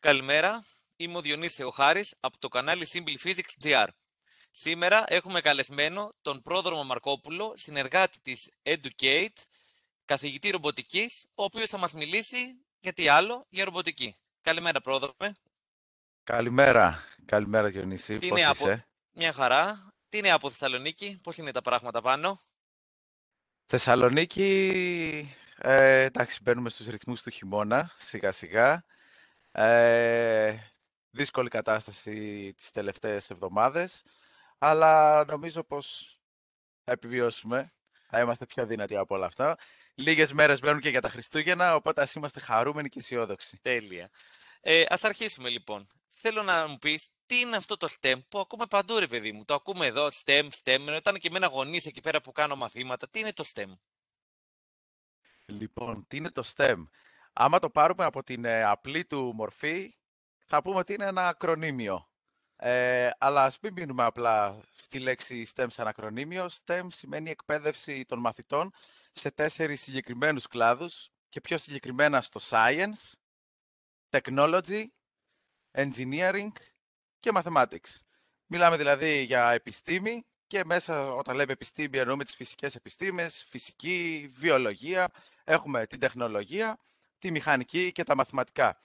Καλημέρα, είμαι ο Διονύσης Οχάρης από το κανάλι Simple Physics GR. Σήμερα έχουμε καλεσμένο τον πρόδρομο Μαρκόπουλο, συνεργάτη της Educate, καθηγητή ρομποτικής, ο οποίος θα μας μιλήσει για τι άλλο, για ρομποτική. Καλημέρα πρόδρομε. Καλημέρα, καλημέρα Διονύση, τι πώς είναι είσαι. Από... Μια χαρά. Τι είναι από Θεσσαλονίκη, πώς είναι τα πράγματα πάνω. Θεσσαλονίκη, ε, εντάξει, μπαίνουμε στους ρυθμούς του χειμώνα, σιγά σιγά. Ε, δύσκολη κατάσταση τις τελευταίες εβδομάδες, αλλά νομίζω πως θα επιβιώσουμε, θα είμαστε πιο δυνατοί από όλα αυτά. Λίγες μέρες μπαίνουν και για τα Χριστούγεννα, οπότε ας είμαστε χαρούμενοι και αισιόδοξοι. Τέλεια. Ε, ας αρχίσουμε λοιπόν. Θέλω να μου πεις τι είναι αυτό το STEM που ακούμε παντού ρε παιδί μου. Το ακούμε εδώ, STEM, STEM, όταν και εμένα γονείς εκεί πέρα που κάνω μαθήματα. Τι είναι το STEM. Λοιπόν, τι είναι το STEM. Άμα το πάρουμε από την ε, απλή του μορφή, θα πούμε ότι είναι ένα ακρονίμιο. Ε, αλλά ας μην μείνουμε απλά στη λέξη STEM σαν ακρονίμιο. STEM σημαίνει εκπαίδευση των μαθητών σε τέσσερις συγκεκριμένους κλάδους και πιο συγκεκριμένα στο Science, Technology, Engineering και Mathematics. Μιλάμε δηλαδή για επιστήμη και μέσα όταν λέμε επιστήμη εννοούμε τις φυσικές επιστήμες, φυσική, βιολογία, έχουμε την τεχνολογία τη μηχανική και τα μαθηματικά.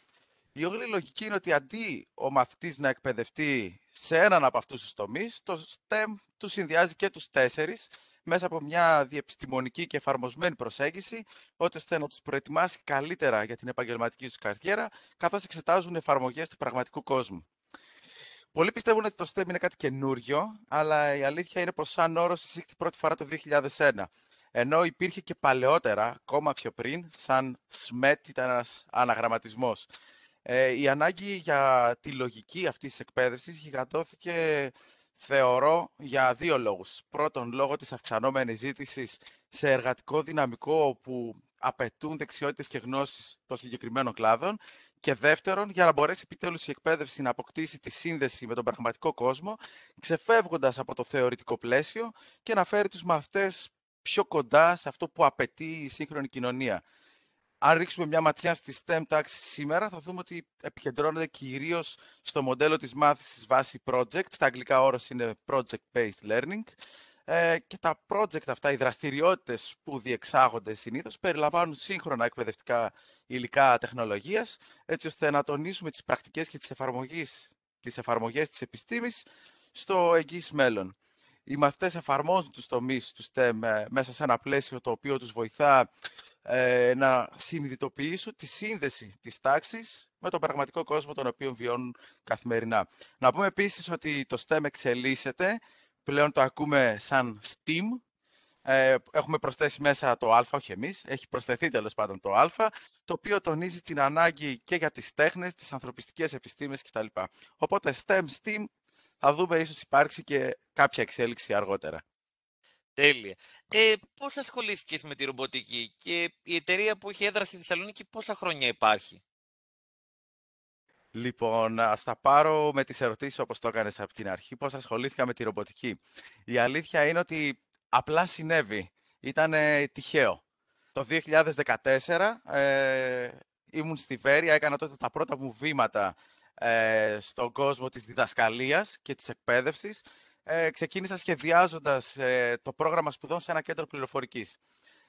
Η όλη λογική είναι ότι αντί ο μαθητής να εκπαιδευτεί σε έναν από αυτούς τους τομείς, το STEM του συνδυάζει και τους τέσσερις, μέσα από μια διεπιστημονική και εφαρμοσμένη προσέγγιση, ώστε να τους προετοιμάσει καλύτερα για την επαγγελματική τους καριέρα, καθώς εξετάζουν εφαρμογές του πραγματικού κόσμου. Πολλοί πιστεύουν ότι το STEM είναι κάτι καινούριο, αλλά η αλήθεια είναι πως, σαν όρο, εισήχθη πρώτη φορά το 2001 ενώ υπήρχε και παλαιότερα, ακόμα πιο πριν, σαν ΣΜΕΤ ήταν ένας αναγραμματισμός. Ε, η ανάγκη για τη λογική αυτής της εκπαίδευσης γιγαντώθηκε, θεωρώ, για δύο λόγους. Πρώτον, λόγω της αυξανόμενης ζήτησης σε εργατικό δυναμικό όπου απαιτούν δεξιότητες και γνώσεις των συγκεκριμένων κλάδων και δεύτερον, για να μπορέσει επιτέλους η εκπαίδευση να αποκτήσει τη σύνδεση με τον πραγματικό κόσμο, ξεφεύγοντας από το θεωρητικό πλαίσιο και να φέρει τους μαθητές πιο κοντά σε αυτό που απαιτεί η σύγχρονη κοινωνία. Αν ρίξουμε μια ματιά στη STEM τάξη σήμερα, θα δούμε ότι επικεντρώνονται κυρίως στο μοντέλο της μάθησης βάση project. Στα αγγλικά όρος είναι project-based learning. Ε, και τα project αυτά, οι δραστηριότητες που διεξάγονται συνήθως, περιλαμβάνουν σύγχρονα εκπαιδευτικά υλικά τεχνολογίας, έτσι ώστε να τονίσουμε τις πρακτικές και τις εφαρμογές τη εφαρμογές της επιστήμης στο εγγύς μέλλον οι μαθητές εφαρμόζουν τους τομείς τους STEM μέσα σε ένα πλαίσιο το οποίο τους βοηθά ε, να συνειδητοποιήσουν τη σύνδεση της τάξης με τον πραγματικό κόσμο τον οποίο βιώνουν καθημερινά. Να πούμε επίσης ότι το STEM εξελίσσεται, πλέον το ακούμε σαν STEAM, ε, έχουμε προσθέσει μέσα το α, όχι εμείς, έχει προσθεθεί τέλος πάντων το α, το οποίο τονίζει την ανάγκη και για τις τέχνες, τις ανθρωπιστικές επιστήμες κτλ. Οπότε STEM, STEAM θα δούμε ίσως υπάρξει και κάποια εξέλιξη αργότερα. Τέλεια. Ε, πώς ασχολήθηκες με τη ρομποτική και η εταιρεία που έχει έδρα στη Θεσσαλονίκη πόσα χρόνια υπάρχει. Λοιπόν, ας τα πάρω με τις ερωτήσεις όπως το έκανες από την αρχή, πώς ασχολήθηκα με τη ρομποτική. Η αλήθεια είναι ότι απλά συνέβη. Ήταν τυχαίο. Το 2014 ε, ήμουν στη Βέρεια, έκανα τότε τα πρώτα μου βήματα ε, στον κόσμο της διδασκαλίας και της εκπαίδευσης, ε, ξεκίνησα σχεδιάζοντας ε, το πρόγραμμα σπουδών σε ένα κέντρο πληροφορικής.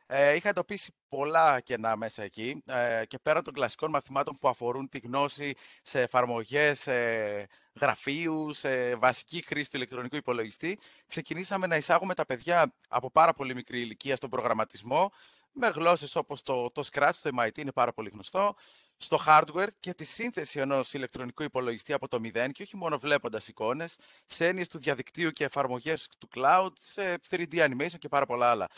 Ε, είχα εντοπίσει πολλά κενά μέσα εκεί ε, και πέρα των κλασικών μαθημάτων που αφορούν τη γνώση σε εφαρμογές ε, γραφείους, σε βασική χρήση του ηλεκτρονικού υπολογιστή, ξεκινήσαμε να εισάγουμε τα παιδιά από πάρα πολύ μικρή ηλικία στον προγραμματισμό, με γλώσσες όπως το, το Scratch, το MIT είναι πάρα πολύ γνωστό, στο hardware και τη σύνθεση ενός ηλεκτρονικού υπολογιστή από το μηδέν και όχι μόνο βλέποντας εικόνες, σε έννοιες του διαδικτύου και εφαρμογές του cloud, σε 3D animation και πάρα πολλά άλλα.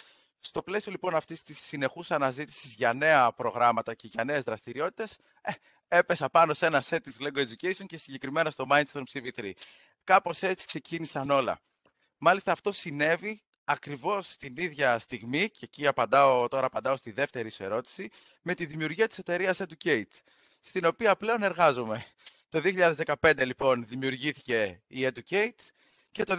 Στο πλαίσιο λοιπόν αυτής της συνεχούς αναζήτησης για νέα προγράμματα και για νέες δραστηριότητες, ε, έπεσα πάνω σε ένα set της Lego Education και συγκεκριμένα στο Mindstorm CV3. Κάπως έτσι ξεκίνησαν όλα. Μάλιστα αυτό συνέβη ακριβώς την ίδια στιγμή, και εκεί απαντάω, τώρα απαντάω στη δεύτερη σου ερώτηση, με τη δημιουργία της εταιρείας Educate, στην οποία πλέον εργάζομαι. Το 2015 λοιπόν δημιουργήθηκε η Educate και το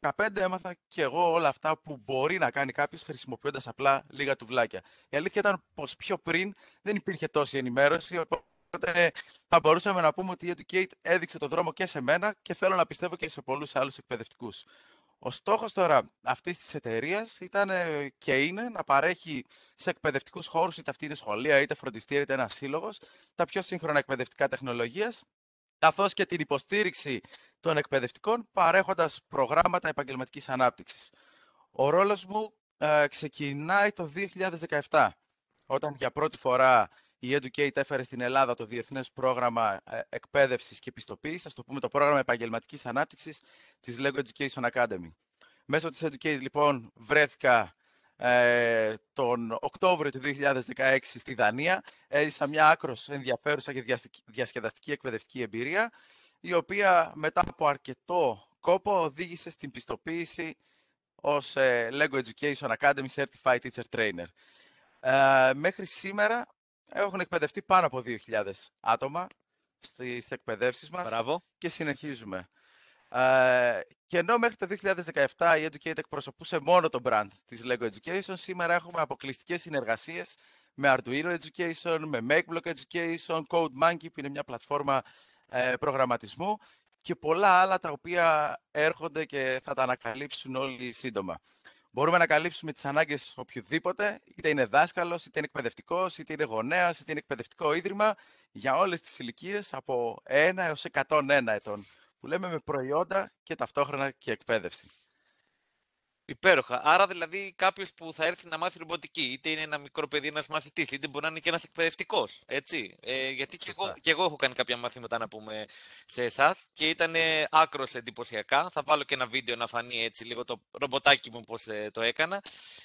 2015 έμαθα και εγώ όλα αυτά που μπορεί να κάνει κάποιος χρησιμοποιώντας απλά λίγα τουβλάκια. Η αλήθεια ήταν πως πιο πριν δεν υπήρχε τόση ενημέρωση, οπότε θα μπορούσαμε να πούμε ότι η Educate έδειξε τον δρόμο και σε μένα και θέλω να πιστεύω και σε πολλούς άλλους εκπαιδευτικούς. Ο στόχος τώρα αυτής της εταιρείας ήταν και είναι να παρέχει σε εκπαιδευτικούς χώρους, είτε αυτή είναι σχολεία, είτε φροντιστήρια, είτε ένας σύλλογος, τα πιο σύγχρονα εκπαιδευτικά τεχνολογίας, καθώς και την υποστήριξη των εκπαιδευτικών, παρέχοντας προγράμματα επαγγελματικής ανάπτυξης. Ο ρόλος μου ε, ξεκινάει το 2017, όταν για πρώτη φορά η Educate έφερε στην Ελλάδα το Διεθνές Πρόγραμμα ε, Εκπαίδευσης και Επιστοποίησης, ας το πούμε το Πρόγραμμα Επαγγελματικής Ανάπτυξης της LEGO Education Academy. Μέσω της Educate, λοιπόν, βρέθηκα ε, τον Οκτώβριο του 2016 στη Δανία. Έζησα μια άκρος ενδιαφέρουσα και διασκεδαστική εκπαιδευτική εμπειρία, η οποία μετά από αρκετό κόπο οδήγησε στην πιστοποίηση ως ε, LEGO Education Academy Certified Teacher Trainer. Ε, μέχρι σήμερα έχουν εκπαιδευτεί πάνω από 2.000 άτομα στις εκπαιδεύσεις μας και συνεχίζουμε. Ε, και ενώ μέχρι το 2017 η Educate εκπροσωπούσε μόνο το brand της LEGO Education, σήμερα έχουμε αποκλειστικές συνεργασίες με Arduino Education, με MakeBlock Education, CodeMonkey που είναι μια πλατφόρμα ε, προγραμματισμού και πολλά άλλα τα οποία έρχονται και θα τα ανακαλύψουν όλοι σύντομα. Μπορούμε να καλύψουμε τις ανάγκες οποιοδήποτε, είτε είναι δάσκαλος, είτε είναι εκπαιδευτικός, είτε είναι γονέας, είτε είναι εκπαιδευτικό ίδρυμα, για όλες τις ηλικίες από 1 έω 101 ετών. Που λέμε με προϊόντα και ταυτόχρονα και εκπαίδευση. Υπέροχα. Άρα, δηλαδή, κάποιος που θα έρθει να μάθει ρομποτική, είτε είναι ένα μικρό παιδί, ένας μαθητής, είτε μπορεί να είναι και ένας εκπαιδευτικός. Έτσι. Ε, γιατί και εγώ, και εγώ έχω κάνει κάποια μαθήματα, να πούμε, σε εσάς και ήταν άκρος εντυπωσιακά. Θα βάλω και ένα βίντεο να φανεί έτσι λίγο το ρομποτάκι μου πώς ε, το έκανα.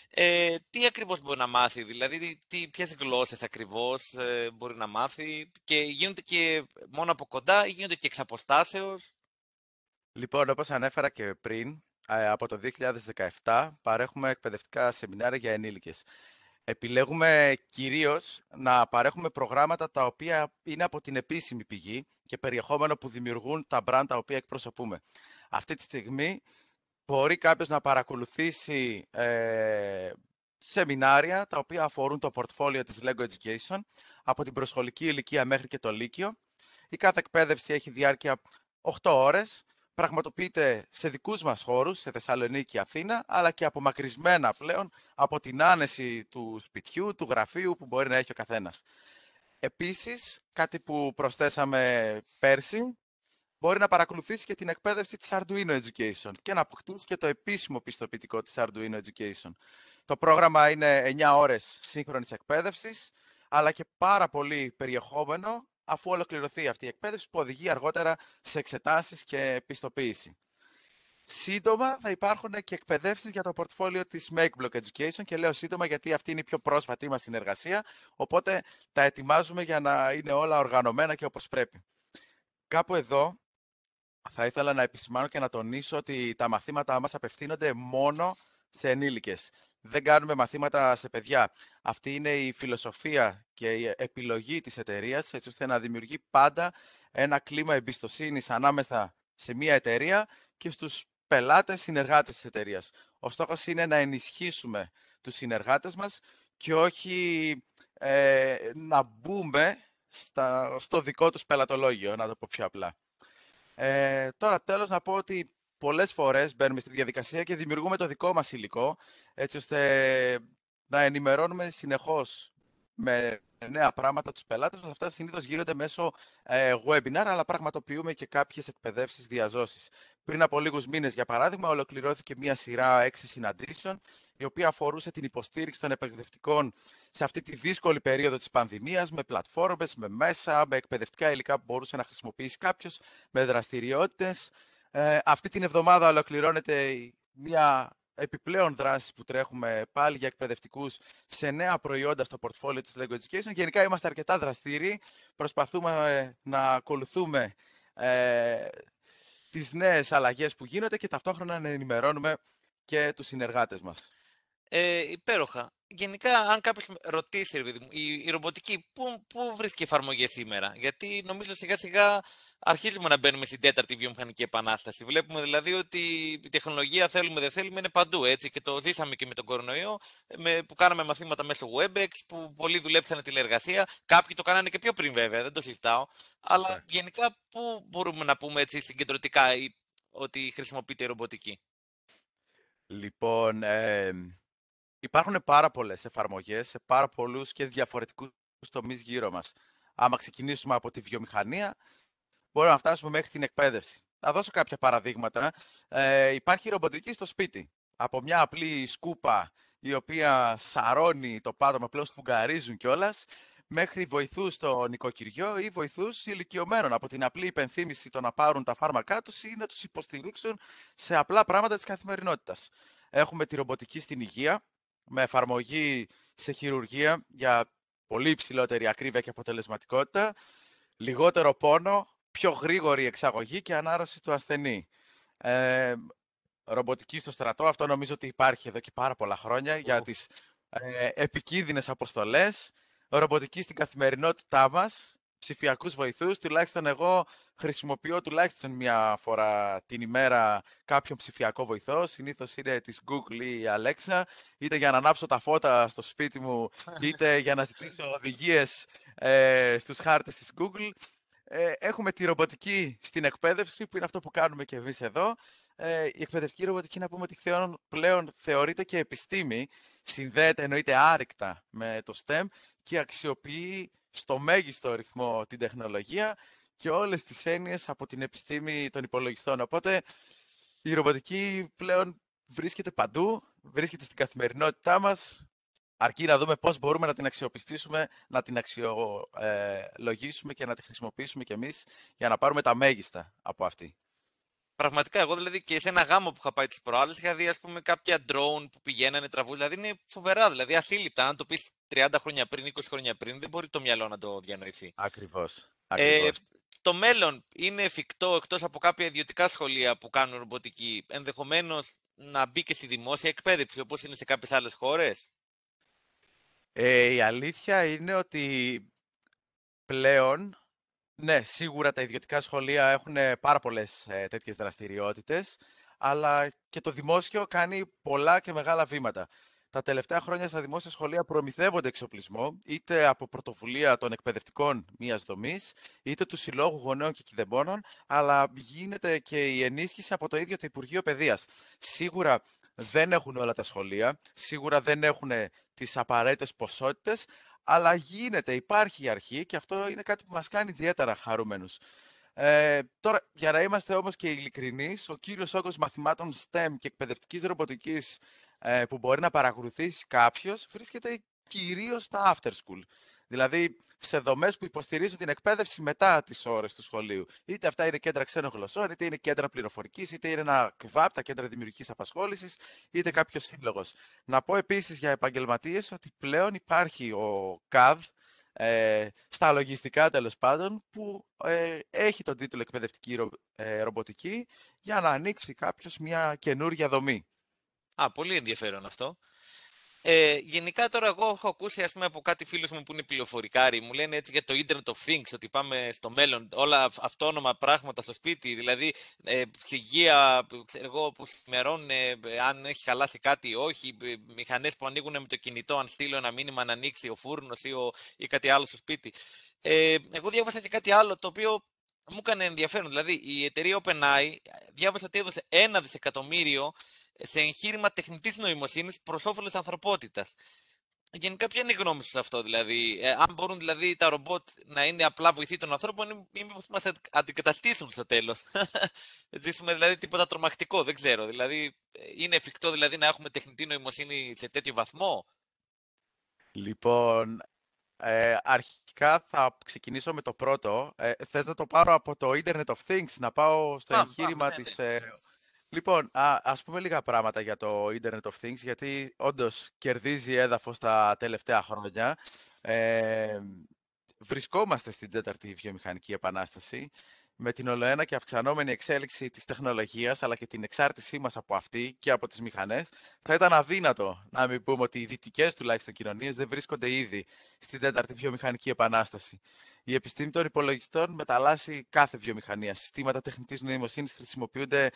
Ε, τι ακριβώς μπορεί να μάθει, δηλαδή, ποιες γλώσσες ακριβώς ε, μπορεί να μάθει και γίνονται και μόνο από κοντά ή γίνονται και εξ αποστάσεως. Λοιπόν, όπως ανέφερα και πριν, ε, από το 2017 παρέχουμε εκπαιδευτικά σεμινάρια για ενήλικες. Επιλέγουμε κυρίως να παρέχουμε προγράμματα τα οποία είναι από την επίσημη πηγή και περιεχόμενο που δημιουργούν τα brand τα οποία εκπροσωπούμε. Αυτή τη στιγμή μπορεί κάποιος να παρακολουθήσει ε, σεμινάρια τα οποία αφορούν το πορτφόλιο της LEGO Education από την προσχολική ηλικία μέχρι και το Λύκειο. Η κάθε εκπαίδευση έχει διάρκεια 8 ώρες πραγματοποιείται σε δικούς μας χώρους, σε Θεσσαλονίκη, Αθήνα, αλλά και απομακρυσμένα πλέον από την άνεση του σπιτιού, του γραφείου που μπορεί να έχει ο καθένας. Επίσης, κάτι που προσθέσαμε πέρσι, μπορεί να παρακολουθήσει και την εκπαίδευση της Arduino Education και να αποκτήσει και το επίσημο πιστοποιητικό της Arduino Education. Το πρόγραμμα είναι 9 ώρες σύγχρονης εκπαίδευσης, αλλά και πάρα πολύ περιεχόμενο αφού ολοκληρωθεί αυτή η εκπαίδευση που οδηγεί αργότερα σε εξετάσεις και πιστοποίηση. Σύντομα θα υπάρχουν και εκπαιδεύσεις για το πορτφόλιο της MakeBlock Education και λέω σύντομα γιατί αυτή είναι η πιο πρόσφατη μας συνεργασία, οπότε τα ετοιμάζουμε για να είναι όλα οργανωμένα και όπως πρέπει. Κάπου εδώ θα ήθελα να επισημάνω και να τονίσω ότι τα μαθήματά μας απευθύνονται μόνο σε ενήλικες δεν κάνουμε μαθήματα σε παιδιά. Αυτή είναι η φιλοσοφία και η επιλογή της εταιρείας, έτσι ώστε να δημιουργεί πάντα ένα κλίμα εμπιστοσύνης ανάμεσα σε μια εταιρεία και στους πελάτες συνεργάτες της εταιρείας. Ο είναι να ενισχύσουμε τους συνεργάτες μας και όχι ε, να μπούμε στα, στο δικό τους πελατολόγιο, να το πω πιο απλά. Ε, τώρα τέλος να πω ότι Πολλές φορές μπαίνουμε στη διαδικασία και δημιουργούμε το δικό μας υλικό, έτσι ώστε να ενημερώνουμε συνεχώς με νέα πράγματα τους πελάτες. μα. Αυτά συνήθως γίνονται μέσω ε, webinar, αλλά πραγματοποιούμε και κάποιες εκπαιδεύσεις διαζώσης. Πριν από λίγους μήνες, για παράδειγμα, ολοκληρώθηκε μια σειρά έξι συναντήσεων, η οποία αφορούσε την υποστήριξη των εκπαιδευτικών σε αυτή τη δύσκολη περίοδο της πανδημίας, με πλατφόρμες, με μέσα, με εκπαιδευτικά υλικά που μπορούσε να χρησιμοποιήσει κάποιος, με δραστηριότητες, ε, αυτή την εβδομάδα ολοκληρώνεται μια επιπλέον δράση που τρέχουμε πάλι για εκπαιδευτικούς σε νέα προϊόντα στο portfolio της Lego Education. Γενικά είμαστε αρκετά δραστήριοι. Προσπαθούμε ε, να ακολουθούμε ε, τις νέες αλλαγές που γίνονται και ταυτόχρονα να ενημερώνουμε και τους συνεργάτες μας. Ε, υπέροχα γενικά, αν κάποιος ρωτήσει, η, ρομποτική, πού, πού βρίσκει εφαρμογέ σήμερα. Γιατί νομίζω σιγά σιγά αρχίζουμε να μπαίνουμε στην τέταρτη βιομηχανική επανάσταση. Βλέπουμε δηλαδή ότι η τεχνολογία, θέλουμε δεν θέλουμε, είναι παντού. Έτσι. Και το ζήσαμε και με τον κορονοϊό, με, που κάναμε μαθήματα μέσω WebEx, που πολλοί δουλέψανε τηλεργασία. Κάποιοι το κάνανε και πιο πριν, βέβαια, δεν το συζητάω. Αλλά ναι. γενικά, πού μπορούμε να πούμε έτσι συγκεντρωτικά ότι χρησιμοποιείται η ρομποτική. Λοιπόν, ε, Υπάρχουν πάρα πολλές εφαρμογές σε πάρα πολλούς και διαφορετικούς τομείς γύρω μας. Άμα ξεκινήσουμε από τη βιομηχανία, μπορούμε να φτάσουμε μέχρι την εκπαίδευση. Θα δώσω κάποια παραδείγματα. Ε, υπάρχει ρομποτική στο σπίτι. Από μια απλή σκούπα η οποία σαρώνει το πάτωμα, απλώς γαρίζουν κιόλας, μέχρι βοηθούς στο νοικοκυριό ή βοηθούς ηλικιωμένων. Από την απλή υπενθύμηση το να πάρουν τα φάρμακά τους ή να τους υποστηρίξουν σε απλά πράγματα της καθημερινότητας. Έχουμε τη ρομποτική στην υγεία, με εφαρμογή σε χειρουργία για πολύ υψηλότερη ακρίβεια και αποτελεσματικότητα, λιγότερο πόνο, πιο γρήγορη εξαγωγή και ανάρρωση του ασθενή. Ε, ρομποτική στο στρατό, αυτό νομίζω ότι υπάρχει εδώ και πάρα πολλά χρόνια για τις ε, επικίνδυνες αποστολές, ρομποτική στην καθημερινότητά μας, ψηφιακούς βοηθούς. Τουλάχιστον εγώ χρησιμοποιώ τουλάχιστον μία φορά την ημέρα κάποιον ψηφιακό βοηθό. Συνήθως είναι της Google ή η Alexa, είτε για να ανάψω τα φώτα στο σπίτι μου, είτε για να ζητήσω οδηγίες ε, στους χάρτες της Google. Ε, έχουμε τη ρομποτική στην εκπαίδευση, που είναι αυτό που κάνουμε και εμείς εδώ. Ε, η εκπαιδευτική ρομποτική, να πούμε ότι θεών, πλέον θεωρείται και επιστήμη, συνδέεται εννοείται άρρηκτα με το STEM και αξιοποιεί στο μέγιστο ρυθμό την τεχνολογία και όλες τις έννοιες από την επιστήμη των υπολογιστών. Οπότε η ρομποτική πλέον βρίσκεται παντού, βρίσκεται στην καθημερινότητά μας, αρκεί να δούμε πώς μπορούμε να την αξιοπιστήσουμε, να την αξιολογήσουμε ε, και να τη χρησιμοποιήσουμε κι εμείς για να πάρουμε τα μέγιστα από αυτή. Πραγματικά, εγώ δηλαδή και σε ένα γάμο που είχα πάει τις προάλλες, είχα δει ας πούμε, κάποια drone που πηγαίνανε τραβού. Δηλαδή είναι φοβερά, δηλαδή αθήλυπτα. Αν το πεις 30 χρόνια πριν, 20 χρόνια πριν, δεν μπορεί το μυαλό να το διανοηθεί. Ακριβώς. Ε, το μέλλον είναι εφικτό εκτός από κάποια ιδιωτικά σχολεία που κάνουν ρομποτική, ενδεχομένως να μπει και στη δημόσια εκπαίδευση, όπως είναι σε κάποιες άλλες χώρες. Ε, η αλήθεια είναι ότι πλέον, ναι, σίγουρα τα ιδιωτικά σχολεία έχουν πάρα πολλές ε, τέτοιες δραστηριότητες, αλλά και το δημόσιο κάνει πολλά και μεγάλα βήματα τα τελευταία χρόνια στα δημόσια σχολεία προμηθεύονται εξοπλισμό, είτε από πρωτοβουλία των εκπαιδευτικών μιας δομής, είτε του Συλλόγου Γονέων και Κιδεμπόνων, αλλά γίνεται και η ενίσχυση από το ίδιο το Υπουργείο Παιδείας. Σίγουρα δεν έχουν όλα τα σχολεία, σίγουρα δεν έχουν τις απαραίτητες ποσότητες, αλλά γίνεται, υπάρχει η αρχή και αυτό είναι κάτι που μας κάνει ιδιαίτερα χαρούμενους. Ε, τώρα, για να είμαστε όμως και ειλικρινείς, ο κύριος όγκος μαθημάτων STEM και εκπαιδευτικής ρομποτικής ε, που μπορεί να παρακολουθήσει κάποιος βρίσκεται κυρίως στα after school. Δηλαδή σε δομές που υποστηρίζουν την εκπαίδευση μετά τις ώρες του σχολείου. Είτε αυτά είναι κέντρα ξένων γλωσσών, είτε είναι κέντρα πληροφορικής, είτε είναι ένα ΚΒΑΠ, τα κέντρα δημιουργικής απασχόλησης, είτε κάποιος σύλλογος. Να πω επίσης για επαγγελματίες ότι πλέον υπάρχει ο ΚΑΔ, ε, στα λογιστικά τέλος πάντων, που ε, έχει τον τίτλο Εκπαιδευτική ε, Ρομποτική για να ανοίξει κάποιος μια καινούργια δομή. Α, πολύ ενδιαφέρον αυτό. Ε, γενικά τώρα εγώ έχω ακούσει ας πούμε, από κάτι φίλους μου που είναι πληροφορικάροι, μου λένε έτσι για το Internet of Things, ότι πάμε στο μέλλον, όλα αυτόνομα πράγματα στο σπίτι, δηλαδή ε, ψυγεία ξέρω εγώ, που σημερώνουν ε, αν έχει χαλάσει κάτι ή όχι, ε, μηχανές που ανοίγουν με το κινητό, αν στείλω ένα μήνυμα να ανοίξει ο φούρνος ή, ο, ή κάτι άλλο στο σπίτι. Ε, εγώ διάβασα και κάτι άλλο το οποίο μου έκανε ενδιαφέρον. Δηλαδή η η κατι αλλο στο σπιτι ε εγω διαβασα και κατι αλλο το οποιο μου εκανε ενδιαφερον δηλαδη η εταιρεια OpenAI διάβασα ότι έδωσε ένα δισεκατομμύριο σε εγχείρημα τεχνητής νοημοσύνης προς όφελος ανθρωπότητας. Γενικά, ποια είναι η γνώμη σου σε αυτό, δηλαδή. Ε, αν μπορούν δηλαδή, τα ρομπότ να είναι απλά βοηθοί των ανθρώπων, ή μήπω μα αντικαταστήσουν στο τέλος. Ζήσουμε δηλαδή τίποτα τρομακτικό, δεν ξέρω. Δηλαδή, ε, είναι εφικτό δηλαδή, να έχουμε τεχνητή νοημοσύνη σε τέτοιο βαθμό. Λοιπόν, ε, αρχικά θα ξεκινήσω με το πρώτο. Ε, θες να το πάρω από το Internet of Things, να πάω στο εγχείρημα πάμε, ναι, ναι. της ε, Λοιπόν, α ας πούμε λίγα πράγματα για το Internet of Things, γιατί όντως κερδίζει έδαφος τα τελευταία χρόνια. Ε, βρισκόμαστε στην τέταρτη βιομηχανική επανάσταση, με την ολοένα και αυξανόμενη εξέλιξη της τεχνολογίας, αλλά και την εξάρτησή μας από αυτή και από τις μηχανές, θα ήταν αδύνατο να μην πούμε ότι οι δυτικές τουλάχιστον κοινωνίες δεν βρίσκονται ήδη στην τέταρτη βιομηχανική επανάσταση. Η επιστήμη των υπολογιστών μεταλλάσσει κάθε βιομηχανία. Συστήματα τεχνητής νοημοσύνης χρησιμοποιούνται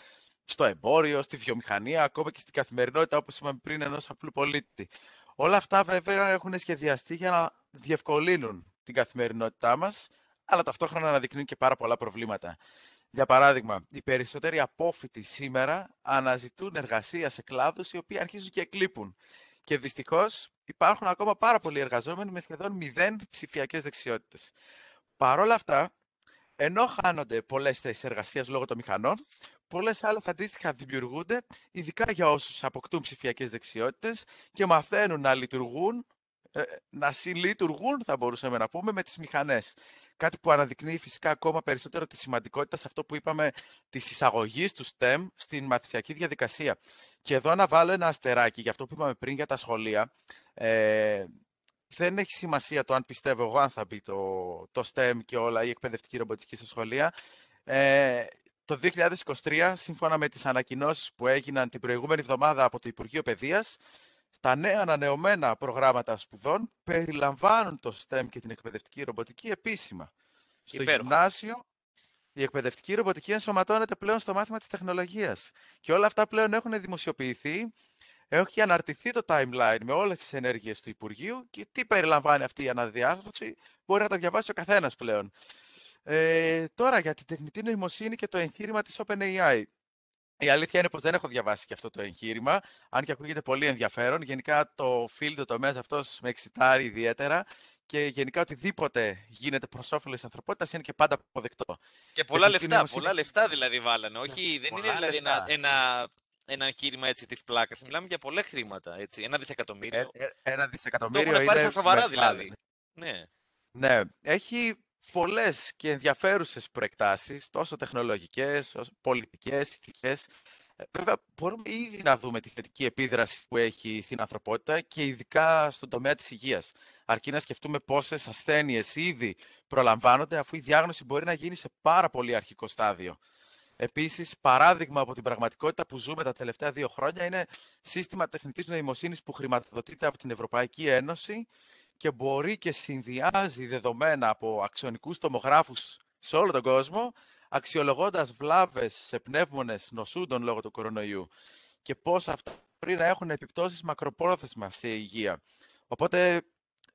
στο εμπόριο, στη βιομηχανία, ακόμα και στην καθημερινότητα, όπως είπαμε πριν, ενός απλού πολίτη. Όλα αυτά βέβαια έχουν σχεδιαστεί για να διευκολύνουν την καθημερινότητά μας, αλλά ταυτόχρονα αναδεικνύουν και πάρα πολλά προβλήματα. Για παράδειγμα, οι περισσότεροι απόφοιτοι σήμερα αναζητούν εργασία σε κλάδους οι οποίοι αρχίζουν και εκλείπουν. Και δυστυχώς υπάρχουν ακόμα πάρα πολλοί εργαζόμενοι με σχεδόν μηδέν ψηφιακές δεξιότητες. Παρ' όλα αυτά, ενώ χάνονται πολλές θέσεις εργασίας λόγω των μηχανών, Πολλές άλλες αντίστοιχα δημιουργούνται, ειδικά για όσους αποκτούν ψηφιακές δεξιότητες και μαθαίνουν να λειτουργούν, ε, να συλλειτουργούν, θα μπορούσαμε να πούμε, με τις μηχανές. Κάτι που αναδεικνύει φυσικά ακόμα περισσότερο τη σημαντικότητα σε αυτό που είπαμε της εισαγωγής του STEM στην μαθησιακή διαδικασία. Και εδώ να βάλω ένα αστεράκι για αυτό που είπαμε πριν για τα σχολεία. Ε, δεν έχει σημασία το αν πιστεύω εγώ αν θα μπει το, το STEM και όλα η εκπαιδευτική ρομποτική στα σχολεία. Ε, το 2023, σύμφωνα με τις ανακοινώσεις που έγιναν την προηγούμενη εβδομάδα από το Υπουργείο Παιδείας, τα νέα ανανεωμένα προγράμματα σπουδών περιλαμβάνουν το STEM και την εκπαιδευτική ρομποτική επίσημα. Στο Υπέροχο. γυμνάσιο, η εκπαιδευτική ρομποτική ενσωματώνεται πλέον στο μάθημα της τεχνολογίας. Και όλα αυτά πλέον έχουν δημοσιοποιηθεί, έχει αναρτηθεί το timeline με όλες τις ενέργειες του Υπουργείου και τι περιλαμβάνει αυτή η αναδιάρθρωση, μπορεί να τα διαβάσει ο καθένας πλέον. Ε, τώρα για την τεχνητή νοημοσύνη και το εγχείρημα της OpenAI. Η αλήθεια είναι πως δεν έχω διαβάσει και αυτό το εγχείρημα, αν και ακούγεται πολύ ενδιαφέρον. Γενικά το field, το τομέας αυτός με εξητάρει ιδιαίτερα και γενικά οτιδήποτε γίνεται προς όφελος της ανθρωπότητας είναι και πάντα αποδεκτό. Και πολλά λεφτά, πολλά λεφτά δηλαδή βάλανε. Όχι, ναι, δεν είναι δηλαδή ένα, ένα ένα εγχείρημα έτσι της πλάκας. Μιλάμε για πολλά χρήματα. Έτσι. Ένα ε, δισεκατομμύριο. Ε, ένα δισεκατομμύριο. Το έχουν πάρει σοβαρά δηλαδή. Ναι. ναι. Έχει πολλές και ενδιαφέρουσες προεκτάσεις, τόσο τεχνολογικές, όσο πολιτικές, ηθικές. Ε, βέβαια, μπορούμε ήδη να δούμε τη θετική επίδραση που έχει στην ανθρωπότητα και ειδικά στον τομέα της υγείας. Αρκεί να σκεφτούμε πόσες ασθένειες ήδη προλαμβάνονται, αφού η διάγνωση μπορεί να γίνει σε πάρα πολύ αρχικό στάδιο. Επίσης, παράδειγμα από την πραγματικότητα που ζούμε τα τελευταία δύο χρόνια είναι σύστημα τεχνητής νοημοσύνης που χρηματοδοτείται από την Ευρωπαϊκή Ένωση και μπορεί και συνδυάζει δεδομένα από αξιονικούς τομογράφους σε όλο τον κόσμο, αξιολογώντας βλάβες σε πνεύμονες νοσούντων λόγω του κορονοϊού και πώς αυτά μπορεί να έχουν επιπτώσεις μακροπρόθεσμα σε υγεία. Οπότε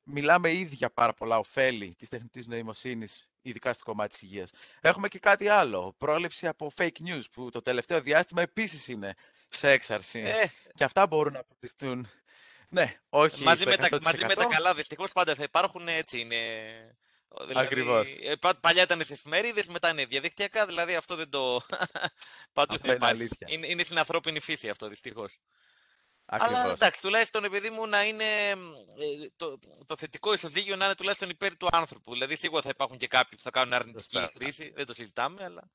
μιλάμε ήδη για πάρα πολλά ωφέλη της τεχνητής νοημοσύνης, ειδικά στο κομμάτι της υγείας. Έχουμε και κάτι άλλο, πρόληψη από fake news, που το τελευταίο διάστημα επίσης είναι σε έξαρση. Ε. Και αυτά μπορούν να αποκτηθούν ναι, όχι. Μαζί με τα, μαζί με τα καλά, δυστυχώς πάντα θα υπάρχουν έτσι. Είναι... Δηλαδή, ε, Παλιά ήταν σε εφημερίδες, μετά είναι διαδικτυακά, δηλαδή αυτό δεν το. Πάντως είναι, αλήθεια. είναι, είναι στην ανθρώπινη φύση αυτό δυστυχώς. Αλλά εντάξει, τουλάχιστον επειδή μου να είναι ε, το, το θετικό ισοζύγιο να είναι τουλάχιστον υπέρ του άνθρωπου. Δηλαδή, σίγουρα θα υπάρχουν και κάποιοι που θα κάνουν αρνητική χρήση, δεν το συζητάμε, αλλά.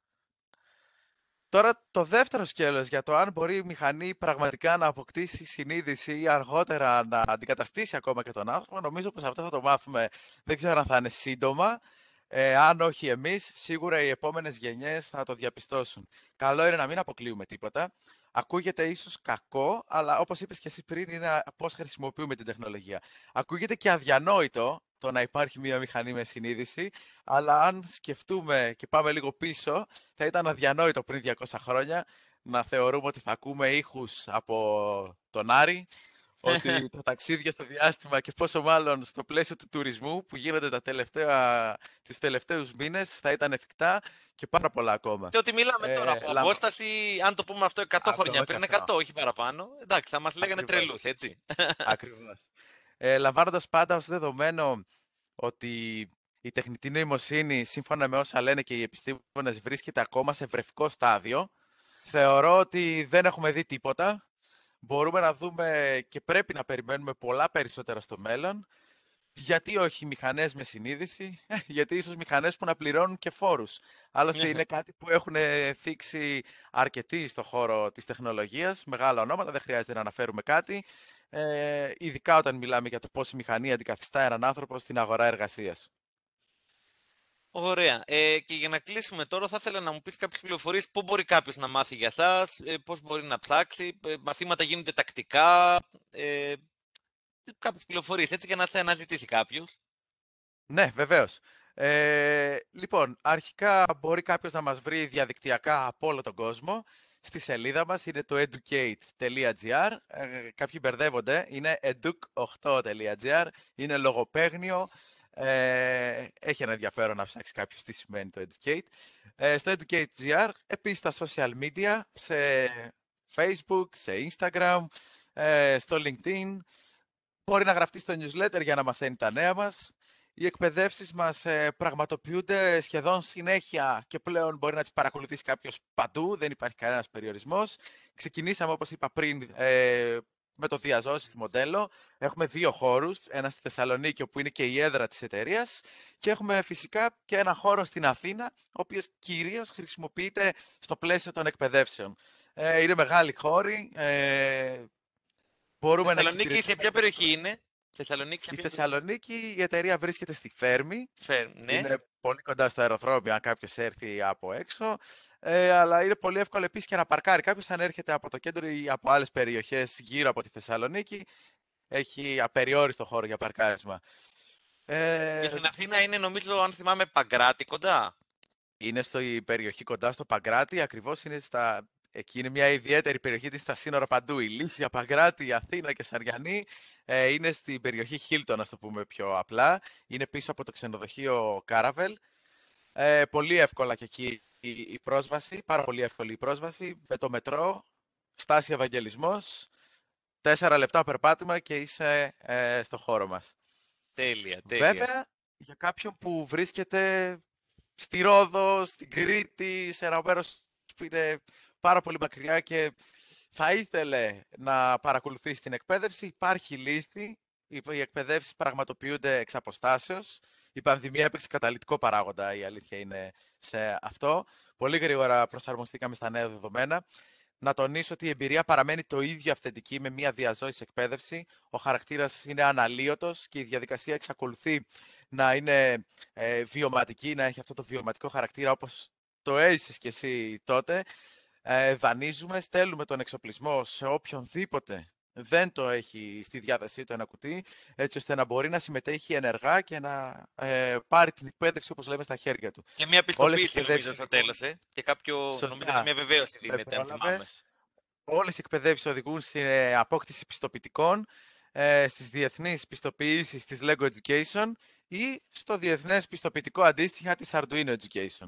Τώρα το δεύτερο σκέλος για το αν μπορεί η μηχανή πραγματικά να αποκτήσει συνείδηση ή αργότερα να αντικαταστήσει ακόμα και τον άνθρωπο, νομίζω πως αυτό θα το μάθουμε, δεν ξέρω αν θα είναι σύντομα. Ε, αν όχι εμείς, σίγουρα οι επόμενες γενιές θα το διαπιστώσουν. Καλό είναι να μην αποκλείουμε τίποτα. Ακούγεται ίσως κακό, αλλά όπως είπες και εσύ πριν, είναι πώς χρησιμοποιούμε την τεχνολογία. Ακούγεται και αδιανόητο, το να υπάρχει μία μηχανή με συνείδηση, αλλά αν σκεφτούμε και πάμε λίγο πίσω, θα ήταν αδιανόητο πριν 200 χρόνια να θεωρούμε ότι θα ακούμε ήχους από τον Άρη, ότι τα ταξίδια στο διάστημα και πόσο μάλλον στο πλαίσιο του τουρισμού που γίνονται τα τελευταία, τις τελευταίους μήνες θα ήταν εφικτά και πάρα πολλά ακόμα. Και ότι μιλάμε ε, τώρα από απόσταση, αν το πούμε αυτό 100 χρόνια πριν, 100 όχι παραπάνω, εντάξει θα μας λέγανε τρελούς, έτσι. Ακριβώς ε, πάντα ως δεδομένο ότι η τεχνητή νοημοσύνη, σύμφωνα με όσα λένε και οι επιστήμονες βρίσκεται ακόμα σε βρεφικό στάδιο. Θεωρώ ότι δεν έχουμε δει τίποτα. Μπορούμε να δούμε και πρέπει να περιμένουμε πολλά περισσότερα στο μέλλον. Γιατί όχι μηχανές με συνείδηση, ε, γιατί ίσως μηχανές που να πληρώνουν και φόρους. Άλλωστε, είναι κάτι που έχουν θίξει αρκετοί στον χώρο της τεχνολογίας, μεγάλα ονόματα, δεν χρειάζεται να αναφέρουμε κάτι. Ε, ειδικά όταν μιλάμε για το πώς η μηχανή αντικαθιστά έναν άνθρωπο στην αγορά εργασίας. Ωραία. Ε, και για να κλείσουμε τώρα, θα ήθελα να μου πεις κάποιες πληροφορίες. Πού μπορεί κάποιος να μάθει για εσά, πώς μπορεί να ψάξει, ε, μαθήματα γίνονται τακτικά. Ε, κάποιες πληροφορίες έτσι για να σε αναζητήσει κάποιος. Ναι, βεβαίως. Ε, λοιπόν, αρχικά μπορεί κάποιος να μας βρει διαδικτυακά από όλο τον κόσμο. Στη σελίδα μας είναι το educate.gr. Ε, κάποιοι μπερδεύονται. Είναι educ8.gr. Είναι λογοπαίγνιο. Ε, έχει ένα ενδιαφέρον να ψάξει κάποιος τι σημαίνει το educate. Ε, στο educate.gr, επίσης στα social media, σε facebook, σε instagram, ε, στο linkedin μπορεί να γραφτεί στο newsletter για να μαθαίνει τα νέα μας. Οι εκπαιδεύσεις μας ε, πραγματοποιούνται σχεδόν συνέχεια και πλέον μπορεί να τις παρακολουθήσει κάποιος παντού, δεν υπάρχει κανένας περιορισμός. Ξεκινήσαμε, όπως είπα πριν, ε, με το διαζώσιμο μοντέλο. Έχουμε δύο χώρους, ένα στη Θεσσαλονίκη, όπου είναι και η έδρα της εταιρείας, και έχουμε φυσικά και ένα χώρο στην Αθήνα, ο οποίος κυρίως χρησιμοποιείται στο πλαίσιο των εκπαιδεύσεων. Ε, είναι μεγάλη χώρη, ε, Μπορούμε Θεσσαλονίκη σε ποια περιοχή είναι. Θεσσαλονίκη, σε ποια η Θεσσαλονίκη η εταιρεία βρίσκεται στη Φέρμη. ναι. Είναι πολύ κοντά στο αεροδρόμιο, αν κάποιος έρθει από έξω. Ε, αλλά είναι πολύ εύκολο επίσης και να παρκάρει κάποιος αν έρχεται από το κέντρο ή από άλλες περιοχές γύρω από τη Θεσσαλονίκη. Έχει απεριόριστο χώρο για παρκάρισμα. Ε... Και στην Αθήνα είναι, νομίζω, αν θυμάμαι, Παγκράτη κοντά. Είναι στην περιοχή κοντά στο Παγκράτη, ακριβώς είναι στα Εκεί είναι μια ιδιαίτερη περιοχή της στα σύνορα παντού. Η Λύση, Απαγκράτη, η Αθήνα και Σαριανή ε, είναι στην περιοχή Χίλτον, να το πούμε πιο απλά. Είναι πίσω από το ξενοδοχείο Κάραβελ. Ε, πολύ εύκολα και εκεί η, πρόσβαση, πάρα πολύ εύκολη η πρόσβαση. Με το μετρό, στάση Ευαγγελισμός, τέσσερα λεπτά περπάτημα και είσαι ε, στο χώρο μας. Τέλεια, τέλεια. Βέβαια, για κάποιον που βρίσκεται στη Ρόδο, στην Κρήτη, σε ένα μέρος που είναι πάρα πολύ μακριά και θα ήθελε να παρακολουθήσει την εκπαίδευση. Υπάρχει λύση. Οι εκπαιδεύσεις πραγματοποιούνται εξ αποστάσεως. Η πανδημία έπαιξε καταλητικό παράγοντα, η αλήθεια είναι σε αυτό. Πολύ γρήγορα προσαρμοστήκαμε στα νέα δεδομένα. Να τονίσω ότι η εμπειρία παραμένει το ίδιο αυθεντική με μια διαζώηση εκπαίδευση. Ο χαρακτήρας είναι αναλύωτος και η διαδικασία εξακολουθεί να είναι ε, βιωματική, να έχει αυτό το βιωματικό χαρακτήρα όπως το έζησες κι εσύ τότε. Ε, δανείζουμε, στέλνουμε τον εξοπλισμό σε οποιονδήποτε δεν το έχει στη διάθεσή του ένα κουτί, έτσι ώστε να μπορεί να συμμετέχει ενεργά και να ε, πάρει την εκπαίδευση, όπως λέμε, στα χέρια του. Και μια πιστοποίηση, νομίζω, στο τέλος, ε? και κάποιο, Σωστά. νομίζω, μια βεβαίωση δίνεται, αν θυμάμαι. Όλες οι εκπαιδεύσεις οδηγούν στην ε, απόκτηση πιστοποιητικών, ε, στις διεθνείς πιστοποιήσεις της LEGO Education ή στο διεθνές πιστοποιητικό αντίστοιχα της Arduino Education.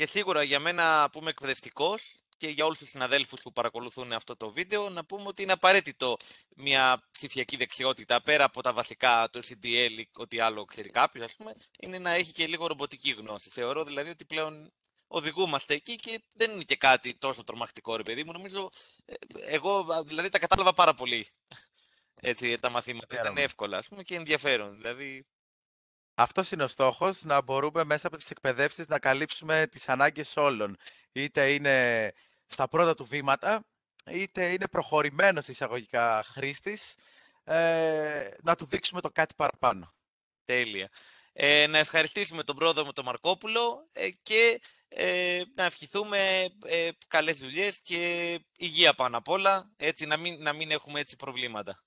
Και σίγουρα για μένα που είμαι εκπαιδευτικός και για όλους τους συναδέλφους που παρακολουθούν αυτό το βίντεο, να πούμε ότι είναι απαραίτητο μια ψηφιακή δεξιότητα πέρα από τα βασικά το CDL ή ό,τι άλλο ξέρει κάποιος, ας πούμε, είναι να έχει και λίγο ρομποτική γνώση. Θεωρώ δηλαδή ότι πλέον οδηγούμαστε εκεί και δεν είναι και κάτι τόσο τρομακτικό, ρε παιδί μου. Νομίζω, ε, εγώ δηλαδή τα κατάλαβα πάρα πολύ έτσι, τα μαθήματα. Ήταν εύκολα, ας πούμε, και ενδιαφέρον. Δηλαδή, αυτός είναι ο στόχος, να μπορούμε μέσα από τις εκπαιδεύσεις να καλύψουμε τις ανάγκες όλων. Είτε είναι στα πρώτα του βήματα, είτε είναι προχωρημένος εισαγωγικά χρήστης, ε, να του δείξουμε το κάτι παραπάνω. Τέλεια. Ε, να ευχαριστήσουμε τον πρόεδρο μου τον Μαρκόπουλο ε, και ε, να ευχηθούμε ε, καλές δουλειές και υγεία πάνω απ' όλα, έτσι να μην, να μην έχουμε έτσι προβλήματα.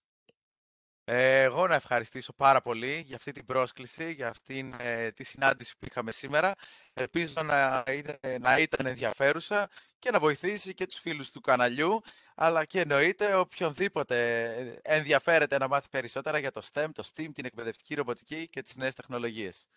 Ε, εγώ να ευχαριστήσω πάρα πολύ για αυτή την πρόσκληση, για αυτή ε, τη συνάντηση που είχαμε σήμερα. Ελπίζω να ήταν, να ήταν ενδιαφέρουσα και να βοηθήσει και τους φίλους του καναλιού, αλλά και εννοείται οποιονδήποτε ε, ενδιαφέρεται να μάθει περισσότερα για το STEM, το STEAM, την εκπαιδευτική ρομποτική και τις νέες τεχνολογίες.